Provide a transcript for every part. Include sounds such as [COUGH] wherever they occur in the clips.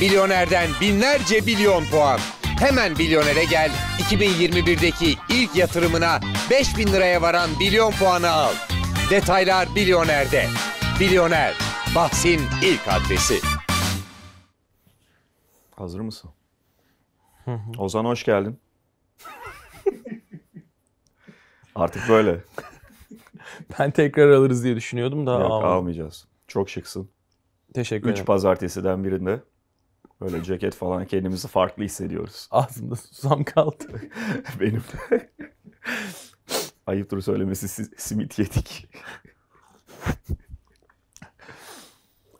Milyonerden binlerce milyon puan. Hemen milyonere gel. 2021'deki ilk yatırımına 5000 liraya varan milyon puanı al. Detaylar milyonerde. Milyoner. bahsin ilk adresi. Hazır mısın? Ozan hoş geldin. Artık böyle. Ben tekrar alırız diye düşünüyordum da almayacağız. Çok şıksın. Teşekkür ederim. 3 pazartesiden birinde Böyle ceket falan kendimizi farklı hissediyoruz. [LAUGHS] Ağzımda susam kaldı. [LAUGHS] Benim de. Ayıptır söylemesi simit yedik.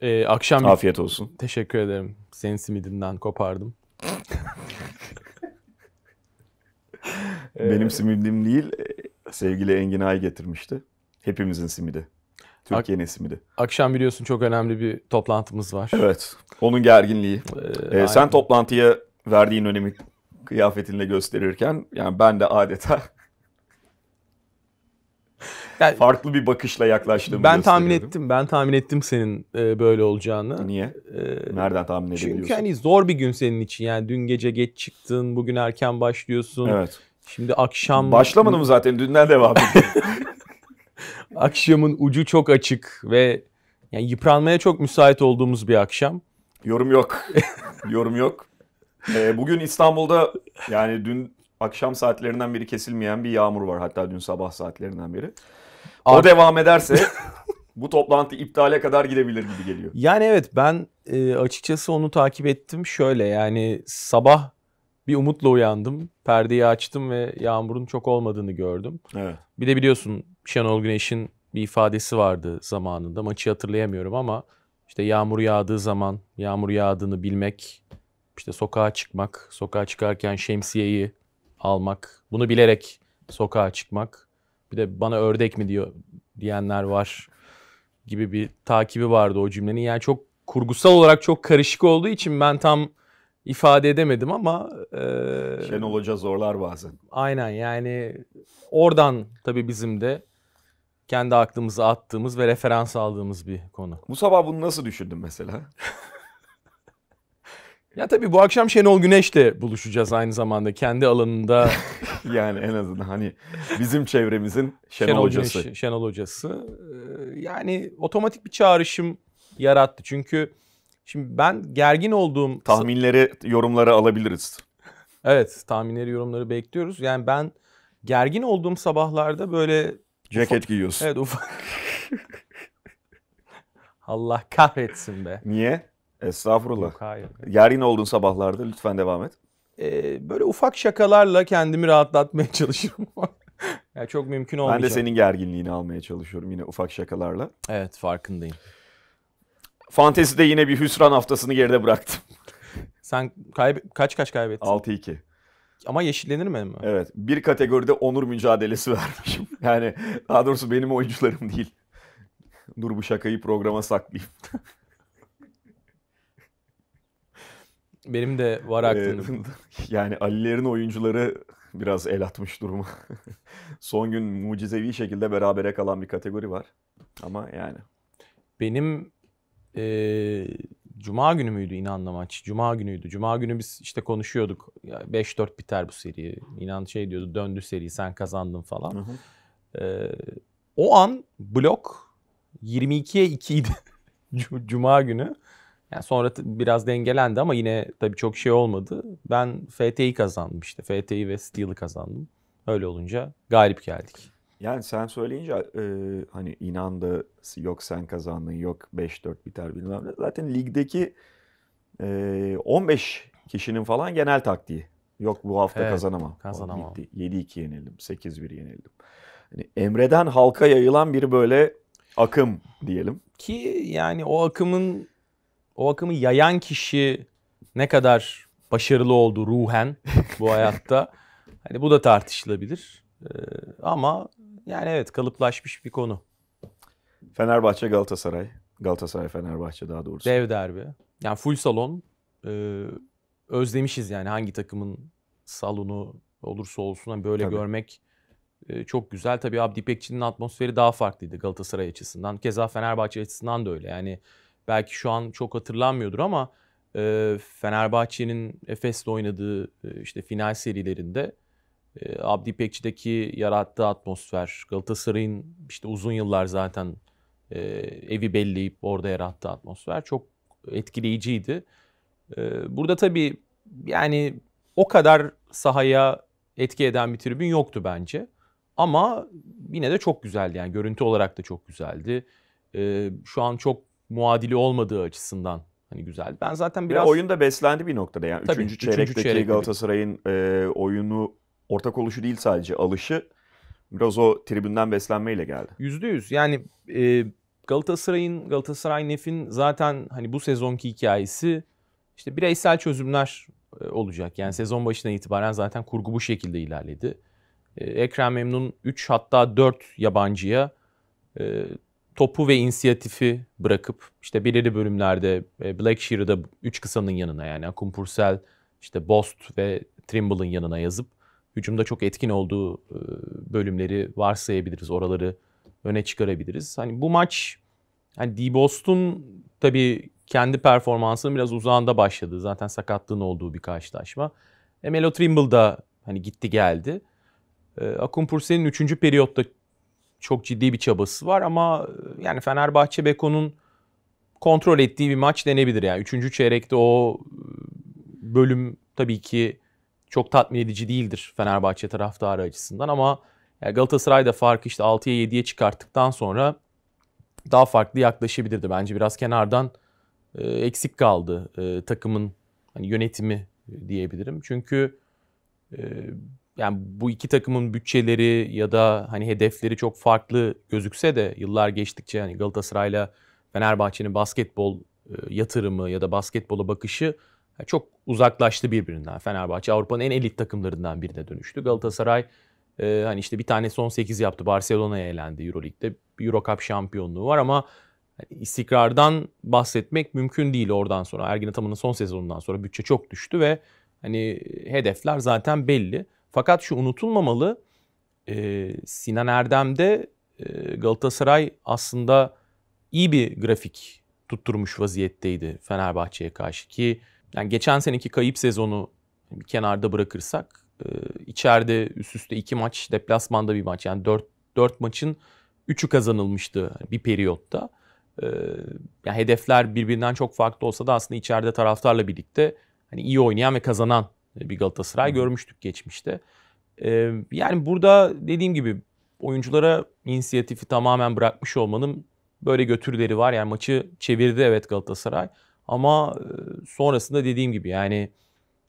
Ee, akşam Afiyet olsun. Teşekkür ederim. Senin simidinden kopardım. Benim ee, simidim değil, e, sevgili Engin Ay getirmişti. Hepimizin simidi. Türkiye'nin Ak- ismi de. Akşam biliyorsun çok önemli bir toplantımız var. Evet. Onun gerginliği. Ee, ee, sen toplantıya verdiğin önemi kıyafetinle gösterirken yani ben de adeta [LAUGHS] yani, farklı bir bakışla yaklaştığımı Ben tahmin ettim. Ben tahmin ettim senin e, böyle olacağını. Niye? E, Nereden tahmin edebiliyorsun? Çünkü hani zor bir gün senin için. Yani dün gece geç çıktın, bugün erken başlıyorsun. Evet. Şimdi akşam... Başlamadım zaten dünden devam ediyor. [LAUGHS] [LAUGHS] Akşamın ucu çok açık ve yani yıpranmaya çok müsait olduğumuz bir akşam. Yorum yok. [LAUGHS] Yorum yok. Ee, bugün İstanbul'da yani dün akşam saatlerinden beri kesilmeyen bir yağmur var. Hatta dün sabah saatlerinden beri. O Ar- devam ederse [LAUGHS] bu toplantı iptale kadar gidebilir gibi geliyor. Yani evet ben e, açıkçası onu takip ettim. Şöyle yani sabah bir umutla uyandım. Perdeyi açtım ve yağmurun çok olmadığını gördüm. Evet. Bir de biliyorsun Şenol Güneş'in bir ifadesi vardı zamanında. Maçı hatırlayamıyorum ama işte yağmur yağdığı zaman yağmur yağdığını bilmek, işte sokağa çıkmak, sokağa çıkarken şemsiyeyi almak, bunu bilerek sokağa çıkmak. Bir de bana ördek mi diyor diyenler var gibi bir takibi vardı o cümlenin. Yani çok kurgusal olarak çok karışık olduğu için ben tam ifade edemedim ama... E, Şenol Hoca zorlar bazen. Aynen yani oradan tabii bizim de kendi aklımıza attığımız ve referans aldığımız bir konu. Bu sabah bunu nasıl düşündün mesela? [LAUGHS] ya tabii bu akşam Şenol Güneş'le buluşacağız aynı zamanda kendi alanında. [LAUGHS] yani en azından hani bizim çevremizin Şenol, Şenol hocası. Güneş, Şenol hocası. Ee, yani otomatik bir çağrışım yarattı. Çünkü şimdi ben gergin olduğum... Tahminleri, yorumları alabiliriz. evet tahminleri, yorumları bekliyoruz. Yani ben gergin olduğum sabahlarda böyle Ceket ufak, giyiyorsun. Evet ufak. [LAUGHS] Allah kahretsin be. Niye? Estağfurullah. Yok, hayır. Yarın oldun sabahlarda lütfen devam et. Ee, böyle ufak şakalarla kendimi rahatlatmaya [LAUGHS] çalışıyorum. yani çok mümkün olmayacak. Ben de senin gerginliğini almaya çalışıyorum yine ufak şakalarla. Evet farkındayım. Fantezide yine bir hüsran haftasını geride bıraktım. Sen kaybe- kaç kaç kaybettin? 6-2. Ama yeşillenir mi? Evet. Bir kategoride onur mücadelesi [LAUGHS] vermişim. Yani daha doğrusu benim oyuncularım değil. Dur bu şakayı programa saklayayım. [LAUGHS] benim de var ee, aklımda. Ee, [LAUGHS] yani Ali'lerin oyuncuları biraz el atmış durumu Son gün mucizevi şekilde berabere kalan bir kategori var. Ama yani. Benim ee, Cuma günü müydü inanla maç? Cuma günüydü. Cuma günü biz işte konuşuyorduk. 5-4 biter bu seri. İnan şey diyordu döndü seri sen kazandın falan. Hı hı. Ee, o an blok 22'ye 2 idi. [LAUGHS] Cuma günü. Yani sonra biraz dengelendi ama yine tabii çok şey olmadı. Ben FT'yi kazandım işte. FT'yi ve Steel'i kazandım. Öyle olunca galip geldik. Yani sen söyleyince e, hani inandı yok sen kazandın yok 5-4 biter bilmem ne. Zaten ligdeki e, 15 kişinin falan genel taktiği. Yok bu hafta evet, kazanamam. Kazanamam. 7-2 yenildim, 8-1 yenildim. Yani Emre'den halka yayılan bir böyle akım diyelim. Ki yani o akımın o akımı yayan kişi ne kadar başarılı oldu ruhen bu hayatta. [LAUGHS] hani bu da tartışılabilir. Ee, ama yani evet kalıplaşmış bir konu. Fenerbahçe Galatasaray. Galatasaray Fenerbahçe daha doğrusu. Dev derbi. Yani full salon. Ee, özlemişiz yani hangi takımın salonu olursa olsun hani böyle Tabii. görmek e, çok güzel. Tabii Abdi İpekçi'nin atmosferi daha farklıydı Galatasaray açısından. Keza Fenerbahçe açısından da öyle. Yani belki şu an çok hatırlanmıyordur ama e, Fenerbahçe'nin Efes'le oynadığı e, işte final serilerinde ee, Abdi İpekçi'deki yarattığı atmosfer, Galatasaray'ın işte uzun yıllar zaten e, evi belleyip orada yarattığı atmosfer çok etkileyiciydi. Ee, burada tabii yani o kadar sahaya etki eden bir tribün yoktu bence. Ama yine de çok güzeldi yani görüntü olarak da çok güzeldi. Ee, şu an çok muadili olmadığı açısından hani güzeldi. Ben zaten biraz... Ve oyun da beslendi bir noktada yani. Tabii, üçüncü, üçüncü çeyrekteki Galatasaray'ın e, oyunu ortak oluşu değil sadece alışı biraz o tribünden beslenmeyle geldi. Yüzde yüz yani e, Galatasaray'ın Galatasaray Nef'in zaten hani bu sezonki hikayesi işte bireysel çözümler e, olacak. Yani sezon başına itibaren zaten kurgu bu şekilde ilerledi. E, Ekrem Memnun 3 hatta 4 yabancıya e, topu ve inisiyatifi bırakıp işte belirli bölümlerde e, Blackshear'ı da 3 kısanın yanına yani Akumpurcell, işte Bost ve Trimble'ın yanına yazıp hücumda çok etkin olduğu e, bölümleri varsayabiliriz. Oraları öne çıkarabiliriz. Hani bu maç hani D-Bost'un tabii kendi performansının biraz uzağında başladı. Zaten sakatlığın olduğu bir karşılaşma. E, Melo Trimble da hani gitti geldi. E, Akun Pursel'in 3. periyotta çok ciddi bir çabası var ama e, yani Fenerbahçe Beko'nun kontrol ettiği bir maç denebilir. Yani 3. çeyrekte o e, bölüm tabii ki çok tatmin edici değildir Fenerbahçe taraftarı açısından ama Galatasaray'da farkı işte 6'ya 7'ye çıkarttıktan sonra daha farklı yaklaşabilirdi. Bence biraz kenardan e, eksik kaldı e, takımın hani yönetimi diyebilirim. Çünkü e, yani bu iki takımın bütçeleri ya da hani hedefleri çok farklı gözükse de yıllar geçtikçe hani Galatasaray'la Fenerbahçe'nin basketbol e, yatırımı ya da basketbola bakışı çok uzaklaştı birbirinden. Fenerbahçe Avrupa'nın en elit takımlarından birine dönüştü. Galatasaray e, hani işte bir tane son 8 yaptı. Barcelona'ya elendi EuroLeague'de. Bir Euro şampiyonluğu var ama hani istikrardan bahsetmek mümkün değil oradan sonra. Ergin Ataman'ın son sezonundan sonra bütçe çok düştü ve hani hedefler zaten belli. Fakat şu unutulmamalı e, Sinan Erdem'de e, Galatasaray aslında iyi bir grafik tutturmuş vaziyetteydi Fenerbahçe'ye karşı ki yani geçen seneki kayıp sezonu bir kenarda bırakırsak e, içeride üst üste iki maç deplasmanda bir maç yani dört, dört maçın üçü kazanılmıştı bir periyotta. E, yani hedefler birbirinden çok farklı olsa da aslında içeride taraftarla birlikte hani iyi oynayan ve kazanan bir Galatasaray hmm. görmüştük geçmişte. E, yani burada dediğim gibi oyunculara inisiyatifi tamamen bırakmış olmanın böyle götürleri var. Yani maçı çevirdi evet Galatasaray ama e, sonrasında dediğim gibi yani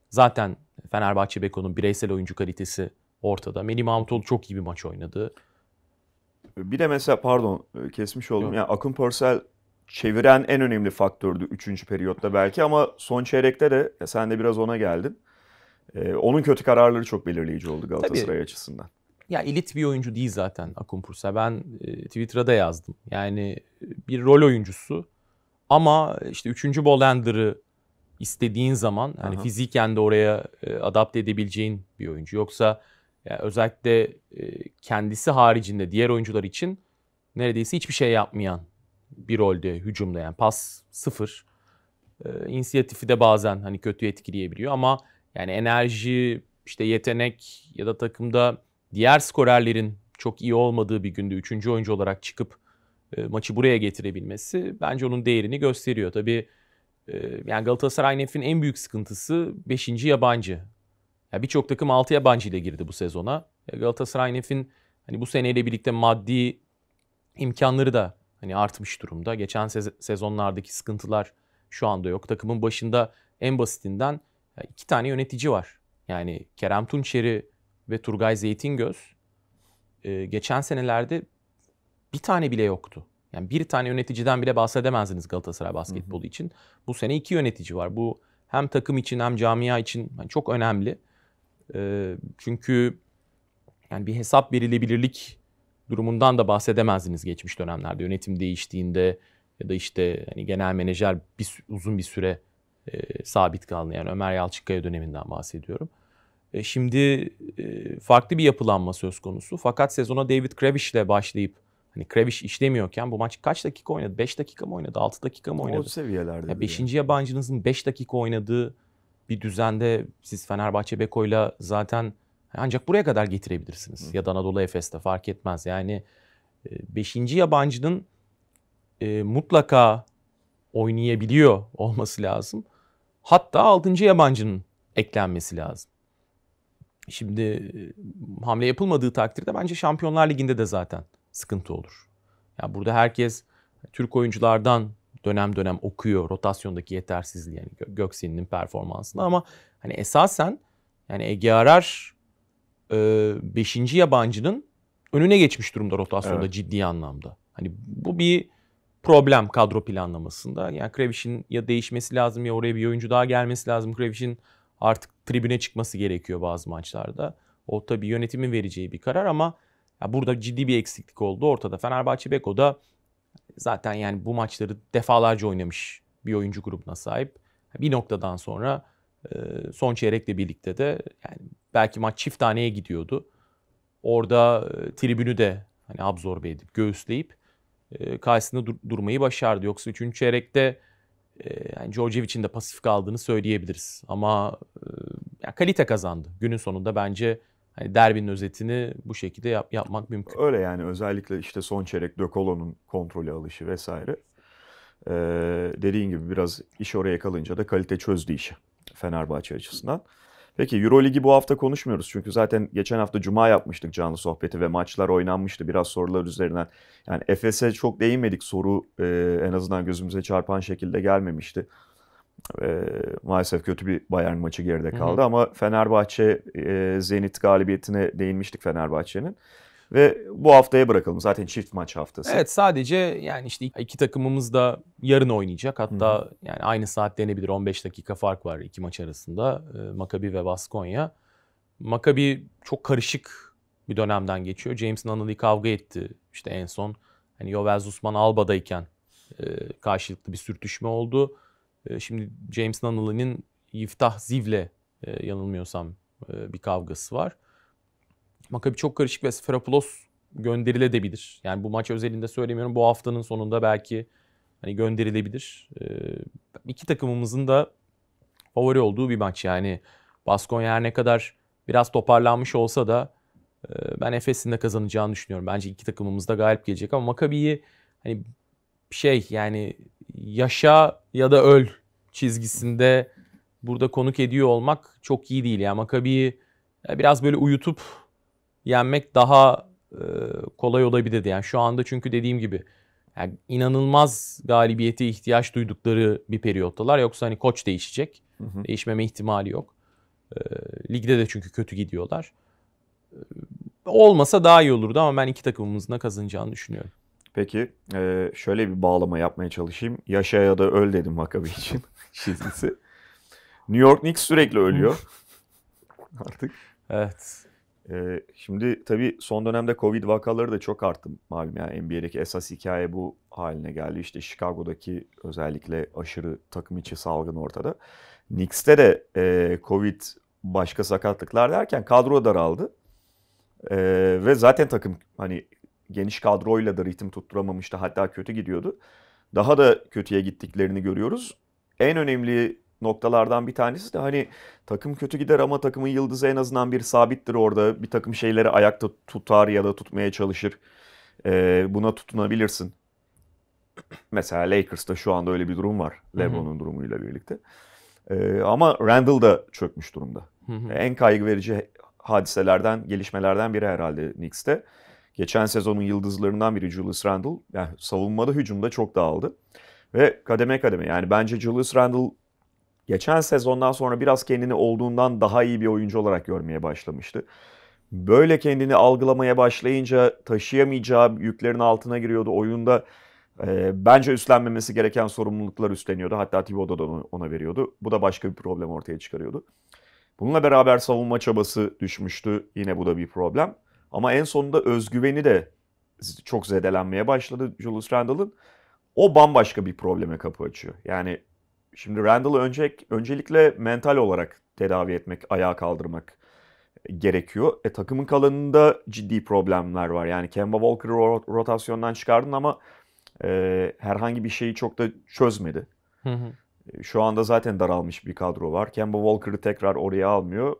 zaten Fenerbahçe Beko'nun bireysel oyuncu kalitesi ortada. Melih Mahmutoğlu çok iyi bir maç oynadı. Bir de mesela pardon e, kesmiş oldum. Yok. Yani Akın Pörsel çeviren en önemli faktördü 3. periyotta belki ama son çeyrekte de sen de biraz ona geldin. Ee, onun kötü kararları çok belirleyici oldu Galatasaray Tabii. açısından. Ya elit bir oyuncu değil zaten Akın Pursa. Ben e, Twitter'da yazdım. Yani bir rol oyuncusu. Ama işte üçüncü Bolander'ı istediğin zaman hani Aha. fiziken de oraya e, adapte edebileceğin bir oyuncu. Yoksa yani özellikle e, kendisi haricinde diğer oyuncular için neredeyse hiçbir şey yapmayan bir rolde hücumda yani pas sıfır. E, inisiyatifi de bazen hani kötü etkileyebiliyor ama yani enerji, işte yetenek ya da takımda diğer skorerlerin çok iyi olmadığı bir günde üçüncü oyuncu olarak çıkıp e, maçı buraya getirebilmesi bence onun değerini gösteriyor. Tabi e, yani Galatasaray Nef'in en büyük sıkıntısı 5. yabancı. Yani Birçok takım 6 yabancı ile girdi bu sezona. Galatasaray Nef'in hani bu seneyle birlikte maddi imkanları da hani artmış durumda. Geçen sezonlardaki sıkıntılar şu anda yok. Takımın başında en basitinden iki tane yönetici var. Yani Kerem Tunçeri ve Turgay Zeytingöz. Ee, geçen senelerde bir tane bile yoktu. Yani bir tane yöneticiden bile bahsedemezdiniz Galatasaray basketbolu için. Bu sene iki yönetici var. Bu hem takım için hem camia için çok önemli. Ee, çünkü yani bir hesap verilebilirlik durumundan da bahsedemezdiniz geçmiş dönemlerde. Yönetim değiştiğinde ya da işte hani genel menajer bir, uzun bir süre e, sabit kaldı. Yani Ömer Yalçıkkaya döneminden bahsediyorum. E, şimdi e, farklı bir yapılanma söz konusu. Fakat sezona David Kravish ile başlayıp Hani Kreviş işlemiyorken bu maç kaç dakika oynadı? 5 dakika mı oynadı? 6 dakika mı oynadı? O seviyelerde. Ya 5. Yani. yabancınızın 5 dakika oynadığı bir düzende siz Fenerbahçe Beko'yla zaten ancak buraya kadar getirebilirsiniz. Hı. Ya da Anadolu Efes'te fark etmez. Yani 5. E, yabancının e, mutlaka oynayabiliyor olması lazım. Hatta 6. yabancının eklenmesi lazım. Şimdi e, hamle yapılmadığı takdirde bence Şampiyonlar Ligi'nde de zaten sıkıntı olur. Ya burada herkes Türk oyunculardan dönem dönem okuyor rotasyondaki yetersizliği yani Göksin'in performansını ama hani esasen yani Ege Arar 5. E, yabancının önüne geçmiş durumda rotasyonda evet. ciddi anlamda. Hani bu bir problem kadro planlamasında. Yani Kreviş'in ya değişmesi lazım ya oraya bir oyuncu daha gelmesi lazım. Kreviş'in artık tribüne çıkması gerekiyor bazı maçlarda. O tabii yönetimin vereceği bir karar ama burada ciddi bir eksiklik oldu ortada. Fenerbahçe Beko da zaten yani bu maçları defalarca oynamış bir oyuncu grubuna sahip. Bir noktadan sonra e, son çeyrekle birlikte de yani belki maç çift taneye gidiyordu. Orada e, tribünü de hani absorbe edip göğüsleyip e, karşısında dur- durmayı başardı. Yoksa 3. çeyrekte yani için de pasif kaldığını söyleyebiliriz. Ama yani kalite kazandı. Günün sonunda bence Hani derbinin özetini bu şekilde yap, yapmak mümkün. Öyle yani özellikle işte son çeyrek De Colo'nun kontrolü alışı vesaire. Ee, dediğin gibi biraz iş oraya kalınca da kalite çözdü işi Fenerbahçe açısından. Peki Euroligi bu hafta konuşmuyoruz. Çünkü zaten geçen hafta Cuma yapmıştık canlı sohbeti ve maçlar oynanmıştı biraz sorular üzerinden. Yani Efes'e çok değinmedik soru e, en azından gözümüze çarpan şekilde gelmemişti. E, maalesef kötü bir Bayern maçı geride kaldı hı hı. ama Fenerbahçe e, Zenit galibiyetine değinmiştik Fenerbahçe'nin. Ve bu haftaya bırakalım. Zaten çift maç haftası. Evet sadece yani işte iki takımımız da yarın oynayacak. Hatta Hı-hı. yani aynı saat denebilir. 15 dakika fark var iki maç arasında. E, ee, Makabi ve Baskonya. Makabi çok karışık bir dönemden geçiyor. James Nunnally kavga etti işte en son. Hani Yovel Zusman Alba'dayken e, karşılıklı bir sürtüşme oldu. Ee, şimdi James Nunnally'nin Yiftah Ziv'le e, yanılmıyorsam e, bir kavgası var. Makabi çok karışık ve Sferopoulos gönderilebilir. Yani bu maç özelinde söylemiyorum. Bu haftanın sonunda belki hani gönderilebilir. Ee, iki takımımızın da favori olduğu bir maç. Yani Baskonya her ne kadar biraz toparlanmış olsa da e, ben Efes'in de kazanacağını düşünüyorum. Bence iki takımımız da galip gelecek ama Makabi'yi hani şey yani yaşa ya da öl çizgisinde burada konuk ediyor olmak çok iyi değil. Yani Makabi'yi e, biraz böyle uyutup yenmek daha e, kolay olabilirdi. Yani şu anda çünkü dediğim gibi yani inanılmaz galibiyete ihtiyaç duydukları bir periyottalar. Yoksa hani koç değişecek. Hı hı. Değişmeme ihtimali yok. E, ligde de çünkü kötü gidiyorlar. E, olmasa daha iyi olurdu ama ben iki takımımızın da kazanacağını düşünüyorum. Peki e, şöyle bir bağlama yapmaya çalışayım. Yaşa ya da öl dedim Makabi için [LAUGHS] çizgisi. New York Knicks sürekli ölüyor. [LAUGHS] Artık. Evet. E, şimdi tabii son dönemde Covid vakaları da çok arttı malum. Yani NBA'deki esas hikaye bu haline geldi. İşte Chicago'daki özellikle aşırı takım içi salgın ortada. Knicks'te de e, Covid başka sakatlıklar derken kadro daraldı. E, ve zaten takım hani geniş kadroyla da ritim tutturamamıştı. Hatta kötü gidiyordu. Daha da kötüye gittiklerini görüyoruz. En önemli noktalardan bir tanesi de hani takım kötü gider ama takımın yıldızı en azından bir sabittir orada. Bir takım şeyleri ayakta tutar ya da tutmaya çalışır. Ee, buna tutunabilirsin. Mesela Lakers'ta şu anda öyle bir durum var. LeBron'un durumuyla birlikte. Ee, ama Randall da çökmüş durumda. Hı hı. En kaygı verici hadiselerden, gelişmelerden biri herhalde Knicks'te. Geçen sezonun yıldızlarından biri Julius Randle. Yani savunmada hücumda çok dağıldı. Ve kademe kademe yani bence Julius Randle geçen sezondan sonra biraz kendini olduğundan daha iyi bir oyuncu olarak görmeye başlamıştı. Böyle kendini algılamaya başlayınca taşıyamayacağı yüklerin altına giriyordu. Oyunda e, bence üstlenmemesi gereken sorumluluklar üstleniyordu. Hatta Thibodeau da ona veriyordu. Bu da başka bir problem ortaya çıkarıyordu. Bununla beraber savunma çabası düşmüştü. Yine bu da bir problem. Ama en sonunda özgüveni de çok zedelenmeye başladı Julius Randall'ın O bambaşka bir probleme kapı açıyor. Yani şimdi Randall'ı önce, öncelikle mental olarak tedavi etmek, ayağa kaldırmak e, gerekiyor. E, takımın kalanında ciddi problemler var. Yani Kemba Walker'ı rotasyondan çıkardın ama e, herhangi bir şeyi çok da çözmedi. Hı hı. E, şu anda zaten daralmış bir kadro var. Kemba Walker'ı tekrar oraya almıyor.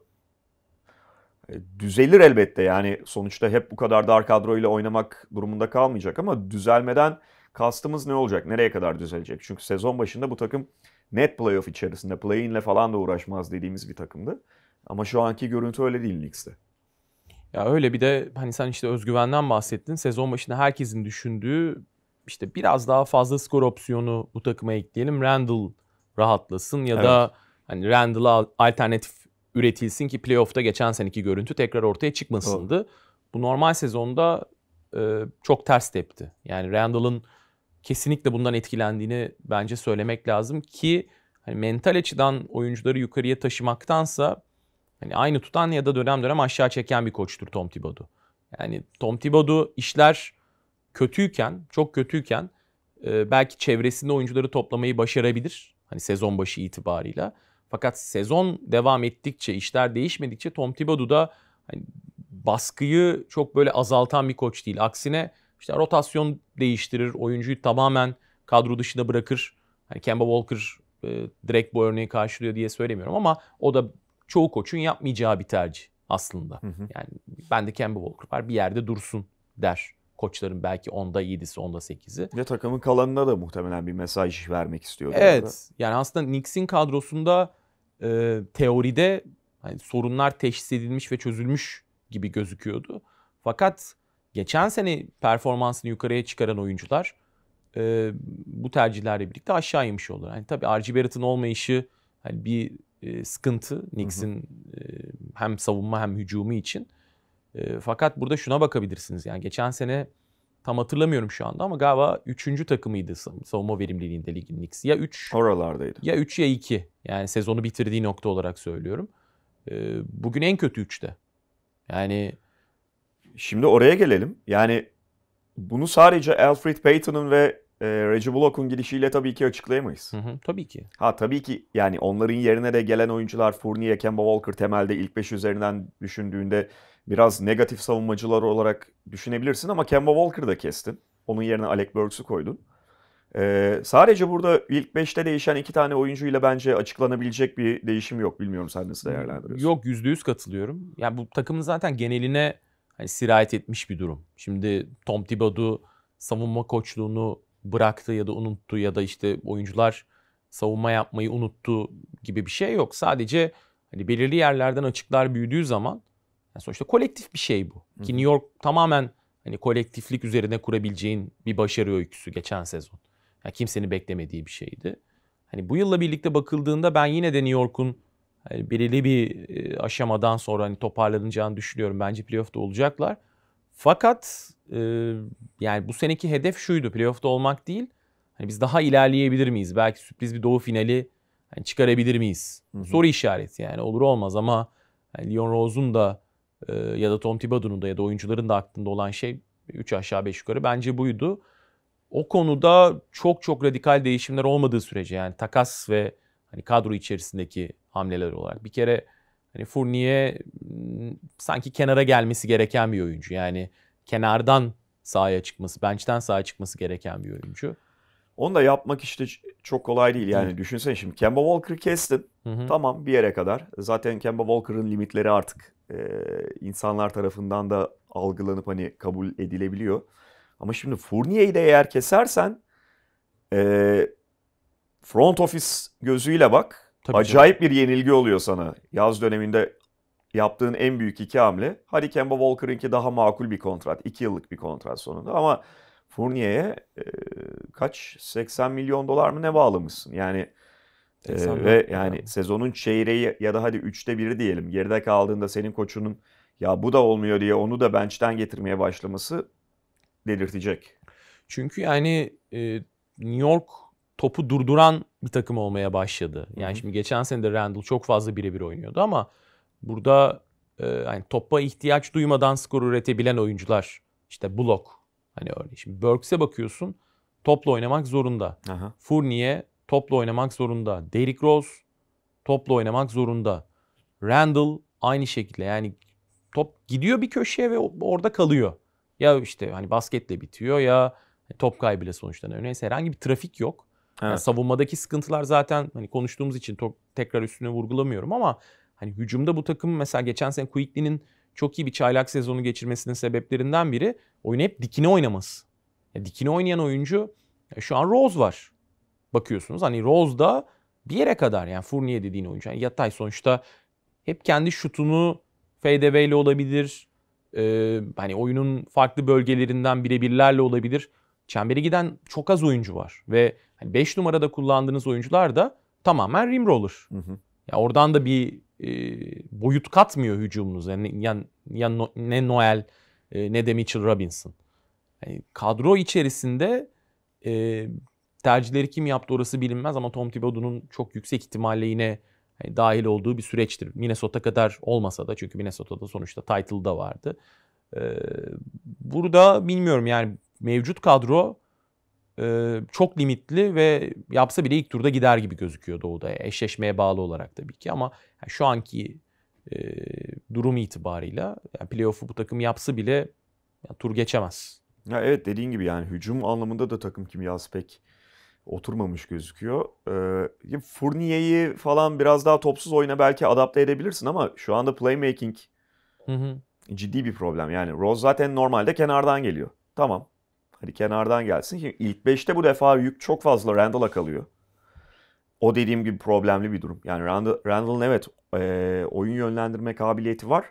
E, düzelir elbette yani sonuçta hep bu kadar dar kadroyla oynamak durumunda kalmayacak ama düzelmeden kastımız ne olacak? Nereye kadar düzelecek? Çünkü sezon başında bu takım net playoff içerisinde play-in'le falan da uğraşmaz dediğimiz bir takımdı. Ama şu anki görüntü öyle değil Knicks'te. Ya öyle bir de hani sen işte özgüvenden bahsettin. Sezon başında herkesin düşündüğü işte biraz daha fazla skor opsiyonu bu takıma ekleyelim. Randall rahatlasın ya evet. da hani Randall'a alternatif üretilsin ki playoff'ta geçen seneki görüntü tekrar ortaya çıkmasındı. Doğru. Bu normal sezonda e, çok ters tepti. Yani Randall'ın kesinlikle bundan etkilendiğini bence söylemek lazım ki hani mental açıdan oyuncuları yukarıya taşımaktansa hani aynı tutan ya da dönem dönem aşağı çeken bir koçtur Tom Thibodeau. Yani Tom Thibodeau işler kötüyken, çok kötüyken e, belki çevresinde oyuncuları toplamayı başarabilir. Hani sezon başı itibarıyla. Fakat sezon devam ettikçe, işler değişmedikçe Tom Thibodeau da hani baskıyı çok böyle azaltan bir koç değil. Aksine işte rotasyon değiştirir, oyuncuyu tamamen kadro dışında bırakır. Hani Kemba Walker e, direkt bu örneği karşılıyor diye söylemiyorum ama o da çoğu koçun yapmayacağı bir tercih aslında. Hı hı. Yani ben de Kemba Walker var bir yerde dursun der koçların belki onda 7'si onda 8'i. Ve takımın kalanına da muhtemelen bir mesaj vermek istiyor. Evet. Yani aslında Knicks'in kadrosunda e, teoride hani sorunlar teşhis edilmiş ve çözülmüş gibi gözüküyordu. Fakat geçen sene performansını yukarıya çıkaran oyuncular e, bu tercihlerle birlikte aşağı inmiş olur. Yani tabii R.G. Barrett'ın olmayışı hani bir e, sıkıntı Knicks'in e, hem savunma hem hücumu için. E, fakat burada şuna bakabilirsiniz. Yani geçen sene Tam hatırlamıyorum şu anda ama galiba 3. takımıydı savunma verimliliğinde ligin Knicks. Ya 3 oralardaydı. Ya 3 ya 2. Yani sezonu bitirdiği nokta olarak söylüyorum. Ee, bugün en kötü 3'te. Yani şimdi oraya gelelim. Yani bunu sadece Alfred Payton'ın ve e, Reggie Bullock'un gidişiyle tabii ki açıklayamayız. Hı hı, tabii ki. Ha tabii ki yani onların yerine de gelen oyuncular Fournier, Kemba Walker temelde ilk 5 üzerinden düşündüğünde biraz negatif savunmacılar olarak düşünebilirsin ama Kemba Walker'ı da kestin. Onun yerine Alec Burks'u koydun. Ee, sadece burada ilk 5'te değişen iki tane oyuncuyla bence açıklanabilecek bir değişim yok. Bilmiyorum sen nasıl değerlendiriyorsun? Yok %100 katılıyorum. Yani bu takımın zaten geneline hani sirayet etmiş bir durum. Şimdi Tom Thibodeau savunma koçluğunu bıraktı ya da unuttu ya da işte oyuncular savunma yapmayı unuttu gibi bir şey yok. Sadece hani belirli yerlerden açıklar büyüdüğü zaman yani sonuçta kolektif bir şey bu. Hı. Ki New York tamamen hani kolektiflik üzerine kurabileceğin bir başarı öyküsü geçen sezon. Yani kimsenin beklemediği bir şeydi. Hani bu yılla birlikte bakıldığında ben yine de New York'un hani belirli bir e, aşamadan sonra hani toparlanacağını düşünüyorum. Bence playoff'ta olacaklar. Fakat e, yani bu seneki hedef şuydu playoff'ta olmak değil. Hani biz daha ilerleyebilir miyiz? Belki sürpriz bir doğu finali hani çıkarabilir miyiz? Hı hı. Soru işareti yani olur olmaz ama yani Leon Rose'un da ee, ya da Tom Thibodeau'nun da ya da oyuncuların da aklında olan şey 3 aşağı 5 yukarı bence buydu. O konuda çok çok radikal değişimler olmadığı sürece yani takas ve hani kadro içerisindeki hamleler olarak bir kere hani Fournier hmm, sanki kenara gelmesi gereken bir oyuncu. Yani kenardan sahaya çıkması, bench'ten sahaya çıkması gereken bir oyuncu. Onu da yapmak işte çok kolay değil. Yani Hı. düşünsene şimdi Kemba Walker'ı kestin. Hı hı. Tamam bir yere kadar. Zaten Kemba Walker'ın limitleri artık e, insanlar tarafından da algılanıp hani kabul edilebiliyor. Ama şimdi Fournier'i de eğer kesersen e, front office gözüyle bak. Tabii acayip canım. bir yenilgi oluyor sana. Yaz döneminde yaptığın en büyük iki hamle. Hadi Kemba Walker'ınki daha makul bir kontrat. iki yıllık bir kontrat sonunda ama Fournier'e e, kaç 80 milyon dolar mı ne bağlamışsın? Yani ee, ve yani evet. sezonun çeyreği ya da hadi üçte biri diyelim geride kaldığında senin koçunun ya bu da olmuyor diye onu da bench'ten getirmeye başlaması delirtecek. Çünkü yani e, New York topu durduran bir takım olmaya başladı. Yani Hı-hı. şimdi geçen sene de Randall çok fazla birebir oynuyordu ama burada e, hani topa ihtiyaç duymadan skor üretebilen oyuncular işte blok hani örneğin. Şimdi Burks'e bakıyorsun topla oynamak zorunda. Aha. Fournier topla oynamak zorunda. Derrick Rose topla oynamak zorunda. Randall aynı şekilde yani top gidiyor bir köşeye ve orada kalıyor. Ya işte hani basketle bitiyor ya top kaybıyla sonuçlanıyor. Neyse herhangi bir trafik yok. Evet. Yani savunmadaki sıkıntılar zaten hani konuştuğumuz için top, tekrar üstüne vurgulamıyorum ama hani hücumda bu takım mesela geçen sene Quickly'nin çok iyi bir çaylak sezonu geçirmesinin sebeplerinden biri oyun hep dikine oynaması. Yani dikine oynayan oyuncu şu an Rose var bakıyorsunuz. Hani Rose da bir yere kadar yani Fournier dediğin oyuncu. Yani yatay sonuçta hep kendi şutunu fadeaway ile olabilir. E, hani oyunun farklı bölgelerinden birebirlerle olabilir. Çembere giden çok az oyuncu var. Ve 5 hani numarada kullandığınız oyuncular da tamamen rim roller. Hı hı. Yani oradan da bir e, boyut katmıyor hücumunuza. Yani, yani, yani no, ne Noel e, ne de Mitchell Robinson. Yani kadro içerisinde e, Tercihleri kim yaptı orası bilinmez ama Tom Thibodeau'nun çok yüksek ihtimalle yine yani dahil olduğu bir süreçtir. Minnesota kadar olmasa da çünkü Minnesota'da sonuçta title da vardı. Ee, burada bilmiyorum yani mevcut kadro e, çok limitli ve yapsa bile ilk turda gider gibi gözüküyor Doğu'da. Eşleşmeye bağlı olarak tabii ki ama yani şu anki e, durum itibarıyla yani playoff'u bu takım yapsa bile yani tur geçemez. Ya evet dediğin gibi yani hücum anlamında da takım kimyası pek oturmamış gözüküyor. Ee, Fournier'i falan biraz daha topsuz oyuna belki adapte edebilirsin ama şu anda playmaking hı hı. ciddi bir problem. Yani Rose zaten normalde kenardan geliyor. Tamam. Hadi kenardan gelsin. Şimdi ilk 5'te bu defa yük çok fazla Randall'a kalıyor. O dediğim gibi problemli bir durum. Yani Randall, Randall'ın evet e, oyun yönlendirme kabiliyeti var.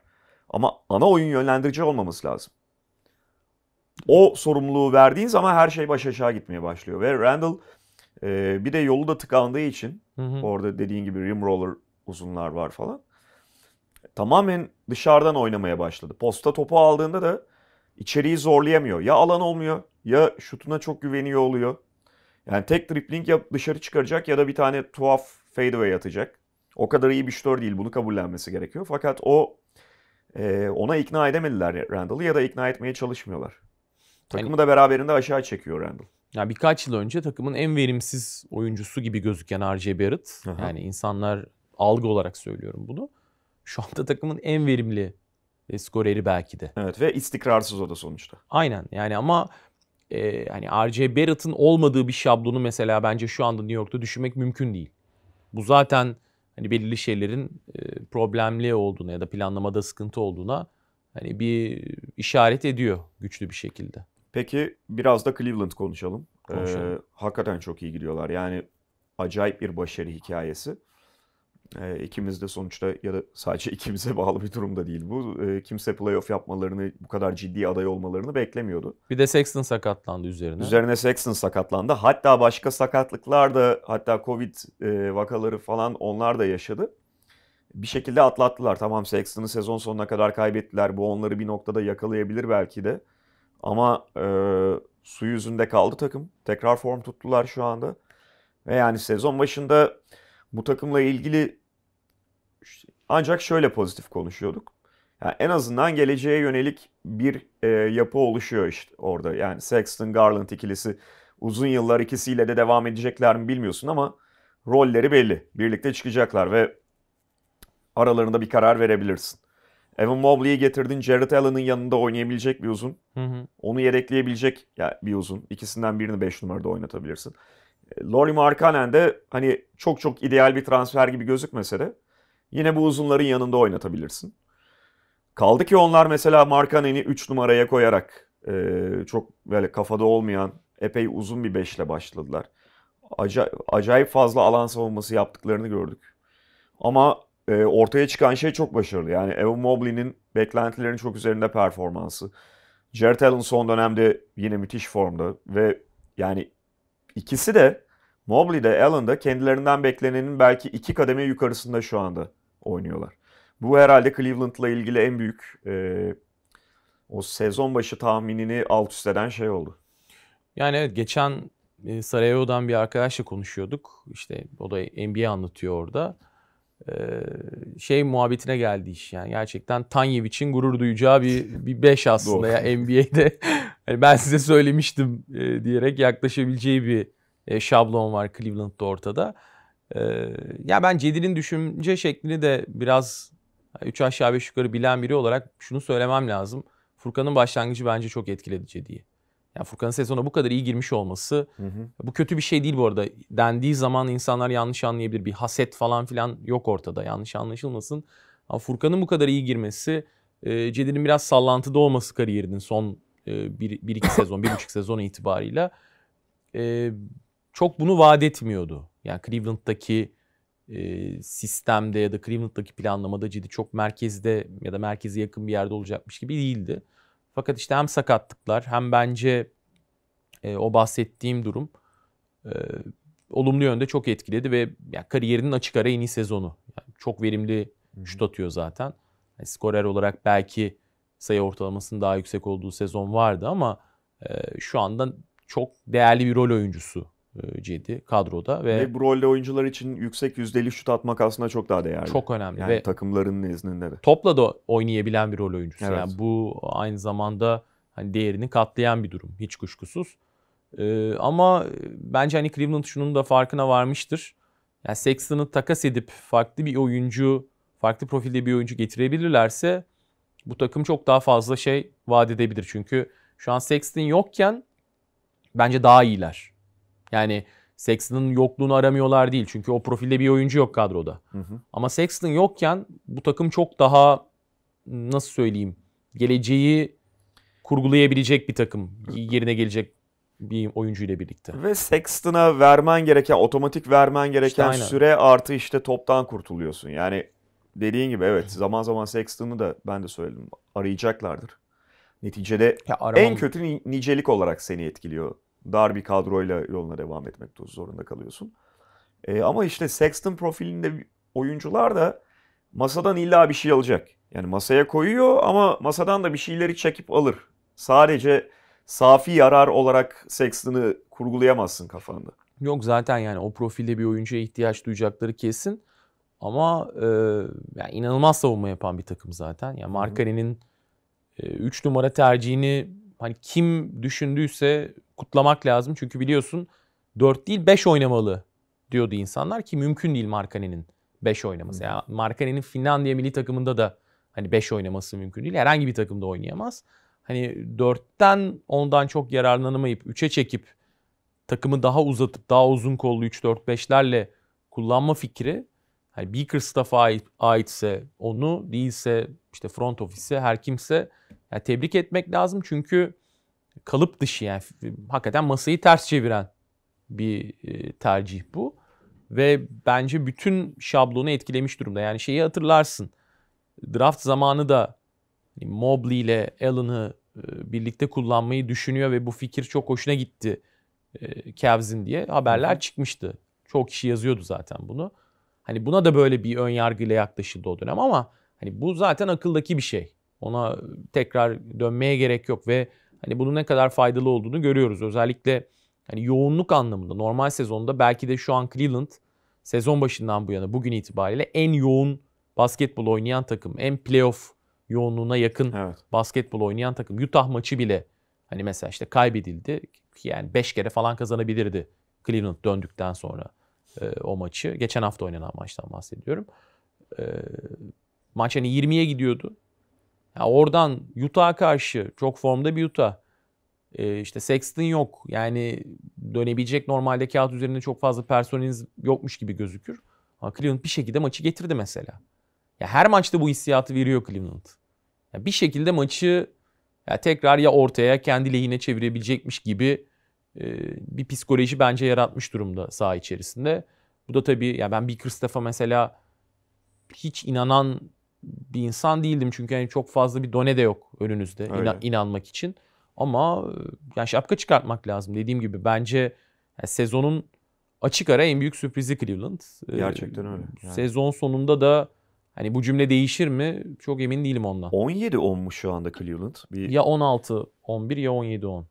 Ama ana oyun yönlendirici olmaması lazım. O sorumluluğu verdiğin zaman her şey baş aşağı gitmeye başlıyor. Ve Randall ee, bir de yolu da tıkandığı için hı hı. orada dediğin gibi rim roller uzunlar var falan. Tamamen dışarıdan oynamaya başladı. Posta topu aldığında da içeriği zorlayamıyor. Ya alan olmuyor ya şutuna çok güveniyor oluyor. Yani tek dripling ya dışarı çıkaracak ya da bir tane tuhaf fadeaway atacak. O kadar iyi bir şutör değil bunu kabullenmesi gerekiyor. Fakat o e, ona ikna edemediler Randall'ı ya da ikna etmeye çalışmıyorlar. Takımı yani, da beraberinde aşağı çekiyor Randall yani birkaç yıl önce takımın en verimsiz oyuncusu gibi gözüken R.J. Barrett. Aha. Yani insanlar algı olarak söylüyorum bunu. Şu anda takımın en verimli e, skoreri belki de. Evet ve istikrarsız o da sonuçta. Aynen yani ama e, hani R.J. Barrett'ın olmadığı bir şablonu mesela bence şu anda New York'ta düşünmek mümkün değil. Bu zaten hani belirli şeylerin e, problemli olduğuna ya da planlamada sıkıntı olduğuna hani bir işaret ediyor güçlü bir şekilde. Peki biraz da Cleveland konuşalım. konuşalım. Ee, hakikaten çok iyi gidiyorlar. Yani acayip bir başarı hikayesi. Ee, ikimiz de sonuçta ya da sadece [LAUGHS] ikimize bağlı bir durumda değil bu. Ee, kimse playoff yapmalarını, bu kadar ciddi aday olmalarını beklemiyordu. Bir de Sexton sakatlandı üzerine. Üzerine Sexton sakatlandı. Hatta başka sakatlıklar da hatta Covid e, vakaları falan onlar da yaşadı. Bir şekilde atlattılar. Tamam Sexton'ı sezon sonuna kadar kaybettiler. Bu onları bir noktada yakalayabilir belki de. Ama e, su yüzünde kaldı takım. Tekrar form tuttular şu anda. Ve yani sezon başında bu takımla ilgili ancak şöyle pozitif konuşuyorduk. Yani en azından geleceğe yönelik bir e, yapı oluşuyor işte orada. Yani Sexton Garland ikilisi uzun yıllar ikisiyle de devam edecekler mi bilmiyorsun ama rolleri belli. Birlikte çıkacaklar ve aralarında bir karar verebilirsin. Evan Mobley'i getirdin. Jared Allen'ın yanında oynayabilecek bir uzun. Hı hı. Onu yedekleyebilecek yani bir uzun. İkisinden birini 5 numarada oynatabilirsin. E, Lori Markkanen de hani çok çok ideal bir transfer gibi gözükmese de yine bu uzunların yanında oynatabilirsin. Kaldı ki onlar mesela Markkanen'i 3 numaraya koyarak e, çok böyle kafada olmayan epey uzun bir 5 ile başladılar. Acay acayip fazla alan savunması yaptıklarını gördük. Ama e, ortaya çıkan şey çok başarılı. Yani Evan Mobley'nin beklentilerin çok üzerinde performansı. Jared Allen son dönemde yine müthiş formda ve yani ikisi de Mobley de Allen da kendilerinden beklenenin belki iki kademe yukarısında şu anda oynuyorlar. Bu herhalde Cleveland'la ilgili en büyük e, o sezon başı tahminini alt üst eden şey oldu. Yani evet geçen e, Sarajevo'dan bir arkadaşla konuşuyorduk. İşte o da NBA anlatıyor orada. Ee, şey muhabbetine geldi iş yani gerçekten için gurur duyacağı bir bir beş aslında ya NBA'de [LAUGHS] hani ben size söylemiştim e, diyerek yaklaşabileceği bir e, şablon var Cleveland'da ortada. E, ya ben Cedi'nin düşünce şeklini de biraz üç aşağı beş yukarı bilen biri olarak şunu söylemem lazım. Furkan'ın başlangıcı bence çok etkiledi Cedi'yi. Yani Furkan'ın sezona bu kadar iyi girmiş olması hı hı. bu kötü bir şey değil bu arada. Dendiği zaman insanlar yanlış anlayabilir. Bir haset falan filan yok ortada. Yanlış anlaşılmasın. Ama Furkan'ın bu kadar iyi girmesi e, Cedi'nin biraz sallantıda olması kariyerinin son e, bir, bir iki sezon, bir buçuk sezon itibarıyla e, çok bunu vaat etmiyordu. Yani Cleveland'daki e, sistemde ya da Cleveland'daki planlamada Cedi çok merkezde ya da merkeze yakın bir yerde olacakmış gibi değildi. Fakat işte hem sakatlıklar hem bence e, o bahsettiğim durum e, olumlu yönde çok etkiledi ve yani kariyerinin açık ara en iyi sezonu. Yani çok verimli şut atıyor zaten. Yani skorer olarak belki sayı ortalamasının daha yüksek olduğu sezon vardı ama e, şu anda çok değerli bir rol oyuncusu ciddi kadroda ve, ve bu rolde oyuncular için yüksek yüzdeli şut atmak aslında çok daha değerli. Çok önemli. Yani ve takımların nezdinde de. Topla da oynayabilen bir rol oyuncusu. Evet. Yani bu aynı zamanda hani değerini katlayan bir durum hiç kuşkusuz. Ee, ama e, bence hani Cleveland şunun da farkına varmıştır. Yani Sexton'ı takas edip farklı bir oyuncu, farklı profilde bir oyuncu getirebilirlerse bu takım çok daha fazla şey vaat edebilir. Çünkü şu an Sexton yokken bence daha iyiler. Yani Sexton'ın yokluğunu aramıyorlar değil. Çünkü o profilde bir oyuncu yok kadroda. Hı hı. Ama Sexton yokken bu takım çok daha nasıl söyleyeyim geleceği kurgulayabilecek bir takım. Yerine gelecek bir oyuncu ile birlikte. Ve Sexton'a vermen gereken, otomatik vermen gereken işte süre artı işte toptan kurtuluyorsun. Yani dediğin gibi evet zaman zaman Sexton'u da ben de söyledim arayacaklardır. Neticede ya en kötü nicelik olarak seni etkiliyor dar bir kadroyla yoluna devam etmek zorunda kalıyorsun. E, ama işte Sexton profilinde oyuncular da masadan illa bir şey alacak. Yani masaya koyuyor ama masadan da bir şeyleri çekip alır. Sadece safi yarar olarak Sexton'ı kurgulayamazsın kafanda. Yok zaten yani o profilde bir oyuncuya ihtiyaç duyacakları kesin. Ama e, yani inanılmaz savunma yapan bir takım zaten. Yani Markkanen'in 3 e, numara tercihini hani kim düşündüyse kutlamak lazım. Çünkü biliyorsun 4 değil 5 oynamalı diyordu insanlar ki mümkün değil Markkanen'in 5 oynaması. Yani Markkanen'in Finlandiya milli takımında da hani 5 oynaması mümkün değil. Herhangi bir takımda oynayamaz. Hani 4'ten ondan çok yararlanamayıp 3'e çekip takımı daha uzatıp daha uzun kollu 3-4-5'lerle kullanma fikri hani Bickerstaff'a ait, aitse onu değilse işte front ofise her kimse yani tebrik etmek lazım. Çünkü kalıp dışı yani hakikaten masayı ters çeviren bir e, tercih bu. Ve bence bütün şablonu etkilemiş durumda. Yani şeyi hatırlarsın. Draft zamanı da Mobley ile Allen'ı e, birlikte kullanmayı düşünüyor ve bu fikir çok hoşuna gitti e, Cavs'in diye haberler çıkmıştı. Çok kişi yazıyordu zaten bunu. Hani buna da böyle bir ön yargıyla yaklaşıldı o dönem ama hani bu zaten akıldaki bir şey. Ona tekrar dönmeye gerek yok ve Hani bunun ne kadar faydalı olduğunu görüyoruz. Özellikle hani yoğunluk anlamında normal sezonda belki de şu an Cleveland sezon başından bu yana bugün itibariyle en yoğun basketbol oynayan takım, en playoff yoğunluğuna yakın evet. basketbol oynayan takım. Utah maçı bile hani mesela işte kaybedildi. Yani 5 kere falan kazanabilirdi Cleveland döndükten sonra e, o maçı. Geçen hafta oynanan maçtan bahsediyorum. E, maç hani 20'ye gidiyordu. Ya oradan Utah'a karşı çok formda bir Utah. Ee, işte Sexton yok. Yani dönebilecek normalde kağıt üzerinde çok fazla personeliniz yokmuş gibi gözükür. Ama Cleveland bir şekilde maçı getirdi mesela. Ya her maçta bu hissiyatı veriyor Cleveland. Ya bir şekilde maçı ya tekrar ya ortaya kendi lehine çevirebilecekmiş gibi e, bir psikoloji bence yaratmış durumda saha içerisinde. Bu da tabii ya ben Bickerstaff'a mesela hiç inanan bir insan değildim çünkü yani çok fazla bir done de yok önünüzde inan, inanmak için. Ama e, yani şapka çıkartmak lazım. Dediğim gibi bence yani sezonun açık ara en büyük sürprizi Cleveland. E, Gerçekten öyle. Yani. Sezon sonunda da hani bu cümle değişir mi çok emin değilim ondan. 17 10'muş şu anda Cleveland. Bir... Ya 16 11 ya 17 10.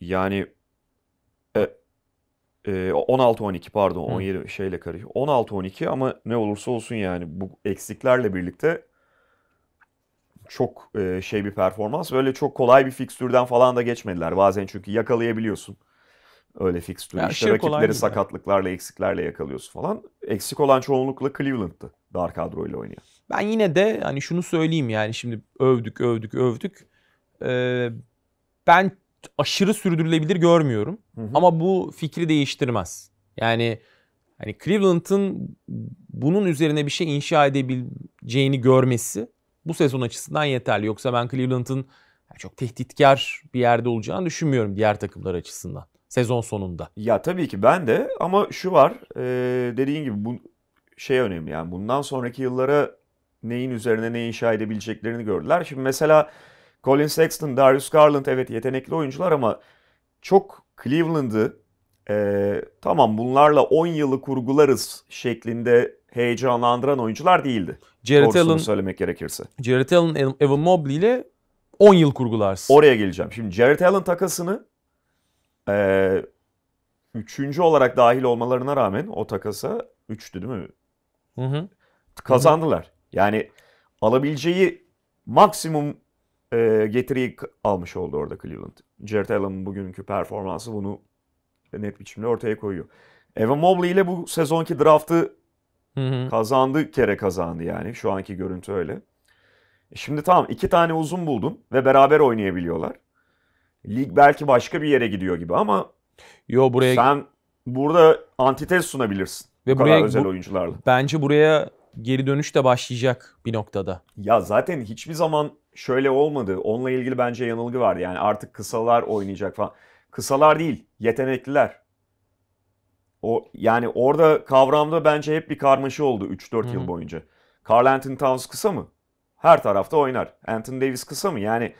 Yani 16-12 ee, pardon 17 şeyle karışıyor. 16-12 ama ne olursa olsun yani bu eksiklerle birlikte çok e, şey bir performans. Öyle çok kolay bir fikstürden falan da geçmediler. Bazen çünkü yakalayabiliyorsun. Öyle fikstürü. Yani işte şey rakipleri sakatlıklarla, eksiklerle yakalıyorsun falan. Eksik olan çoğunlukla Cleveland'tı dar kadroyla oynuyor. Ben yine de hani şunu söyleyeyim yani şimdi övdük, övdük, övdük. Ee, ben aşırı sürdürülebilir görmüyorum. Hı hı. Ama bu fikri değiştirmez. Yani hani Cleveland'ın bunun üzerine bir şey inşa edebileceğini görmesi bu sezon açısından yeterli. Yoksa ben Cleveland'ın çok tehditkar bir yerde olacağını düşünmüyorum diğer takımlar açısından sezon sonunda. Ya tabii ki ben de ama şu var e, dediğin gibi bu şey önemli yani bundan sonraki yıllara neyin üzerine ne inşa edebileceklerini gördüler. Şimdi mesela Colin Sexton, Darius Garland evet yetenekli oyuncular ama çok Cleveland'ı e, tamam bunlarla 10 yılı kurgularız şeklinde heyecanlandıran oyuncular değildi. Jared Allen, söylemek gerekirse. Jared Allen, Evan Mobley ile 10 yıl kurgularız. Oraya geleceğim. Şimdi Jared Allen takasını e, üçüncü olarak dahil olmalarına rağmen o takasa üçtü değil mi? Hı hı. Kazandılar. Hı hı. Yani alabileceği maksimum e, ee, getiriyi almış oldu orada Cleveland. Jared Allen'ın bugünkü performansı bunu net biçimde ortaya koyuyor. Evan Mobley ile bu sezonki draftı hı hı. kazandı kere kazandı yani. Şu anki görüntü öyle. E şimdi tamam iki tane uzun buldun ve beraber oynayabiliyorlar. Lig belki başka bir yere gidiyor gibi ama Yo buraya sen burada antites sunabilirsin. Ve bu buraya, kadar özel bu, oyuncularla. Bence buraya geri dönüş de başlayacak bir noktada. Ya zaten hiçbir zaman şöyle olmadı. Onunla ilgili bence yanılgı var. Yani artık kısalar oynayacak falan. Kısalar değil, yetenekliler. O yani orada kavramda bence hep bir karmaşa oldu 3-4 hı yıl boyunca. Carl Anthony Towns kısa mı? Her tarafta oynar. Anthony Davis kısa mı? Yani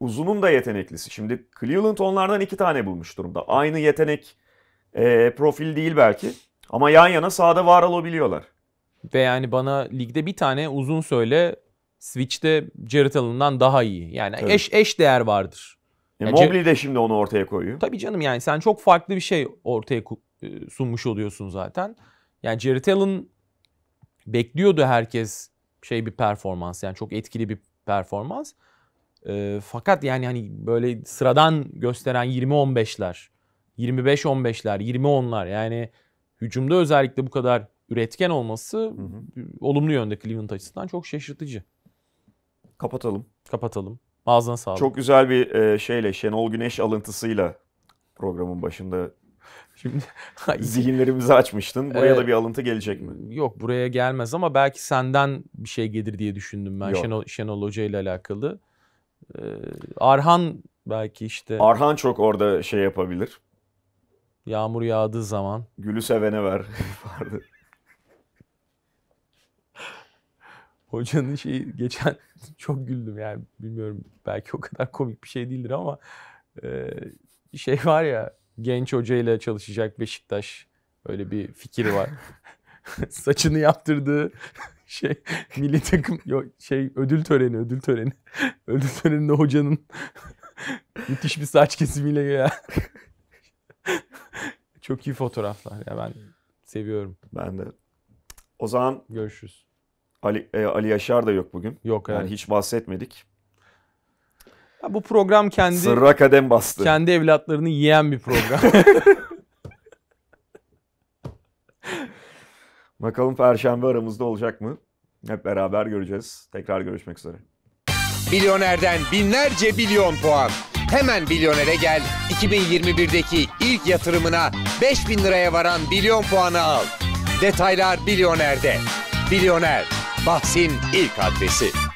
uzunun da yeteneklisi. Şimdi Cleveland onlardan iki tane bulmuş durumda. Aynı yetenek e, profil değil belki ama yan yana sahada var olabiliyorlar. Ve yani bana ligde bir tane uzun söyle Switch'te Jared Allen'dan daha iyi. Yani Tabii. eş eş değer vardır. E, yani Mobley de şimdi onu ortaya koyuyor. Tabii canım yani sen çok farklı bir şey ortaya e, sunmuş oluyorsun zaten. Yani Jared Allen bekliyordu herkes şey bir performans yani çok etkili bir performans. E, fakat yani hani böyle sıradan gösteren 20-15'ler, 25-15'ler, 20-10'lar yani hücumda özellikle bu kadar üretken olması hı hı. olumlu yönde Cleveland açısından çok şaşırtıcı. Kapatalım. Kapatalım. Ağzına sağlık. Çok güzel bir e, şeyle Şenol Güneş alıntısıyla programın başında Şimdi [LAUGHS] zihinlerimizi açmıştın. Buraya ee, da bir alıntı gelecek mi? Yok buraya gelmez ama belki senden bir şey gelir diye düşündüm ben yok. Şenol, Şenol Hoca ile alakalı. Ee, Arhan belki işte. Arhan çok orada şey yapabilir. Yağmur yağdığı zaman. Gülü sevene ver [LAUGHS] vardı. hocanın şeyi geçen [LAUGHS] çok güldüm yani bilmiyorum belki o kadar komik bir şey değildir ama e, şey var ya genç hocayla çalışacak Beşiktaş öyle bir fikri var. [LAUGHS] Saçını yaptırdığı şey milli takım yok, şey ödül töreni ödül töreni. [LAUGHS] ödül töreninde hocanın müthiş bir saç kesimiyle ya. Çok iyi fotoğraflar ya ben seviyorum. Ben de. O zaman görüşürüz. Ali, e, Ali Yaşar da yok bugün. Yok evet. Yani hiç bahsetmedik. Ya bu program kendi... Sırra kadem bastı. Kendi evlatlarını yiyen bir program. [LAUGHS] [LAUGHS] Bakalım Perşembe aramızda olacak mı? Hep beraber göreceğiz. Tekrar görüşmek üzere. Milyonerden binlerce milyon puan. Hemen milyonere gel. 2021'deki ilk yatırımına 5000 liraya varan milyon puanı al. Detaylar Bilyoner'de. Bilyoner. Bahsin ilk adresi